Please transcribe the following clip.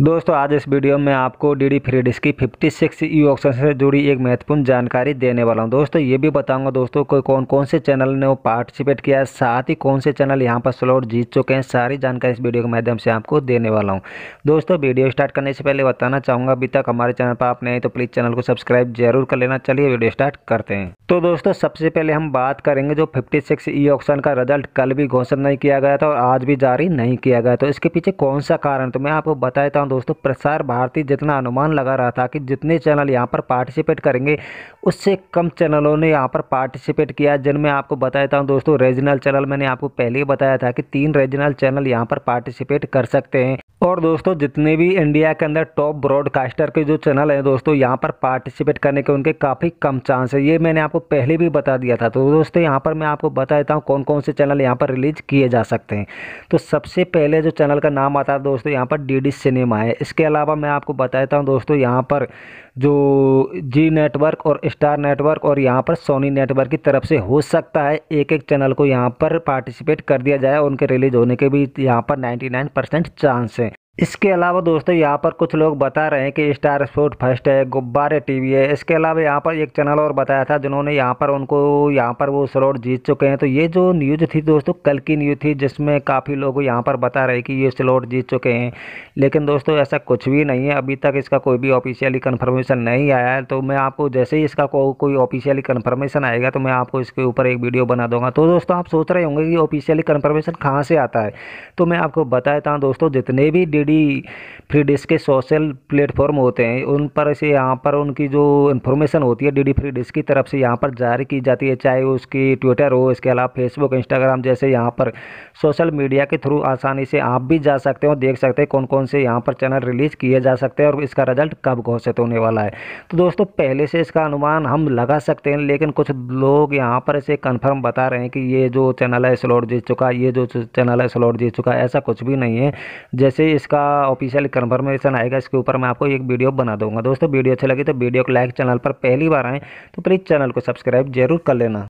दोस्तों आज इस वीडियो में आपको डी फ्री डिस्क की फिफ्टी सिक्स ई ऑप्शन से जुड़ी एक महत्वपूर्ण जानकारी देने वाला हूं दोस्तों ये भी बताऊंगा दोस्तों कोई कौन कौन से चैनल ने वो पार्टिसिपेट किया है साथ ही कौन से चैनल यहां पर स्लॉट जीत चुके हैं सारी जानकारी इस वीडियो के माध्यम से आपको देने वाला हूँ दोस्तों वीडियो स्टार्ट करने से पहले बताना चाहूँगा अभी तक हमारे चैनल पर आप नहीं तो प्लीज़ चैनल को सब्सक्राइब जरूर कर लेना चलिए वीडियो स्टार्ट करते हैं तो दोस्तों सबसे पहले हम बात करेंगे जो फिफ्टी सिक्स ई ऑप्शन का रिजल्ट कल भी घोषित नहीं किया गया था और आज भी जारी नहीं किया गया तो इसके पीछे कौन सा कारण तो मैं आपको बताया हूँ दोस्तों प्रसार भारती जितना अनुमान लगा रहा था कि जितने चैनल यहाँ पर पार्टिसिपेट करेंगे उससे कम चैनलों ने यहाँ पर पार्टिसिपेट किया जिनमें आपको बताया हूँ दोस्तों रीजनल चैनल मैंने आपको पहले ही बताया था कि तीन रीजनल चैनल यहाँ पर पार्टिसिपेट कर सकते हैं और दोस्तों जितने भी इंडिया के अंदर टॉप ब्रॉडकास्टर के जो चैनल हैं दोस्तों यहाँ पर पार्टिसिपेट करने के उनके काफ़ी कम चांस है ये मैंने आपको पहले भी बता दिया था तो दोस्तों यहाँ पर मैं आपको बता देता हूँ कौन कौन से चैनल यहाँ पर रिलीज किए जा सकते हैं तो सबसे पहले जो चैनल का नाम आता है दोस्तों यहाँ पर डी डी आए इसके अलावा मैं आपको बताता हूँ दोस्तों यहाँ पर जो जी नेटवर्क और स्टार नेटवर्क और यहाँ पर सोनी नेटवर्क की तरफ से हो सकता है एक एक चैनल को यहाँ पर पार्टिसिपेट कर दिया जाए उनके रिलीज़ होने के भी यहाँ पर 99 परसेंट चांस हैं इसके अलावा दोस्तों यहाँ पर कुछ लोग बता रहे हैं कि स्टार स्पोर्ट फर्स्ट है गुब्बारे टीवी है इसके अलावा यहाँ पर एक चैनल और बताया था जिन्होंने यहाँ पर उनको यहाँ पर वो स्लॉट जीत चुके हैं तो ये जो न्यूज़ थी दोस्तों कल की न्यूज़ थी जिसमें काफ़ी लोग यहाँ पर बता रहे कि ये स्लॉट जीत चुके हैं लेकिन दोस्तों ऐसा कुछ भी नहीं है अभी तक इसका कोई भी ऑफिशियली कन्फर्मेशन नहीं आया है तो मैं आपको जैसे ही इसका को, कोई ऑफिशियली कन्फर्मेशन आएगा तो मैं आपको इसके ऊपर एक वीडियो बना दूंगा तो दोस्तों आप सोच रहे होंगे कि ऑफिशियली कन्फर्मेशन कहाँ से आता है तो मैं आपको बता देता हूँ दोस्तों जितने भी डी फ्री डिश के सोशल प्लेटफॉर्म होते हैं उन पर से यहाँ पर उनकी जो इन्फॉर्मेशन होती है डी डी फ्री डिश की तरफ से यहाँ पर जारी की जाती है चाहे उसकी ट्विटर हो इसके अलावा फेसबुक इंस्टाग्राम जैसे यहाँ पर सोशल मीडिया के थ्रू आसानी से आप भी जा सकते हो देख सकते हैं कौन कौन से यहाँ पर चैनल रिलीज़ किए जा सकते हैं और इसका रिजल्ट कब घोषित होने वाला है तो दोस्तों पहले से इसका अनुमान हम लगा सकते हैं लेकिन कुछ लोग यहाँ पर इसे कन्फर्म बता रहे हैं कि ये जो चैनल है स्लॉट जीत चुका ये जो चैनल है स्लॉट जीत चुका ऐसा कुछ भी नहीं है जैसे इसका इसका ऑफिशियल कन्फर्मेशन आएगा इसके ऊपर मैं आपको एक वीडियो बना दूंगा दोस्तों वीडियो अच्छी लगी तो वीडियो को लाइक चैनल पर पहली बार आएँ तो प्लीज़ चैनल को सब्सक्राइब जरूर कर लेना